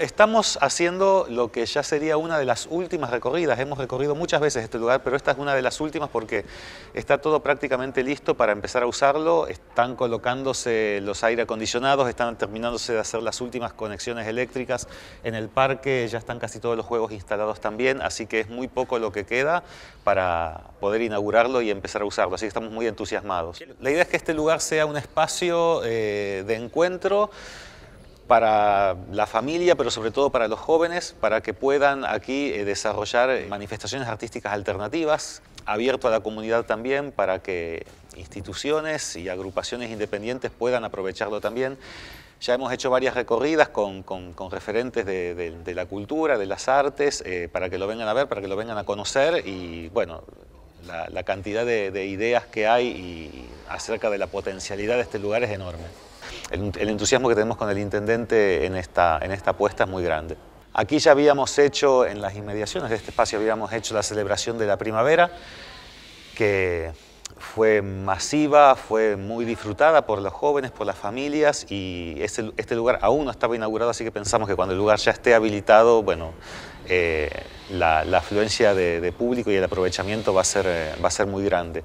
Estamos haciendo lo que ya sería una de las últimas recorridas. Hemos recorrido muchas veces este lugar, pero esta es una de las últimas porque está todo prácticamente listo para empezar a usarlo. Están colocándose los aire acondicionados, están terminándose de hacer las últimas conexiones eléctricas en el parque. Ya están casi todos los juegos instalados también, así que es muy poco lo que queda para poder inaugurarlo y empezar a usarlo. Así que estamos muy entusiasmados. La idea es que este lugar sea un espacio eh, de encuentro para la familia, pero sobre todo para los jóvenes, para que puedan aquí eh, desarrollar eh, manifestaciones artísticas alternativas, abierto a la comunidad también, para que instituciones y agrupaciones independientes puedan aprovecharlo también. Ya hemos hecho varias recorridas con, referentes de, la cultura, de las artes, eh, para que lo vengan a ver, para que lo vengan a conocer y bueno, la, cantidad de, ideas que hay acerca de la potencialidad de este lugar es enorme el, entusiasmo que tenemos con el intendente en esta, apuesta es muy grande. Aquí ya habíamos hecho, en las inmediaciones de este espacio, habíamos hecho la celebración de la primavera, que fue masiva, fue muy disfrutada por los jóvenes, por las familias y este, lugar aún no estaba inaugurado, así que pensamos que cuando el lugar ya esté habilitado, eh, la, afluencia de, público y el aprovechamiento va a ser eh, muy grande.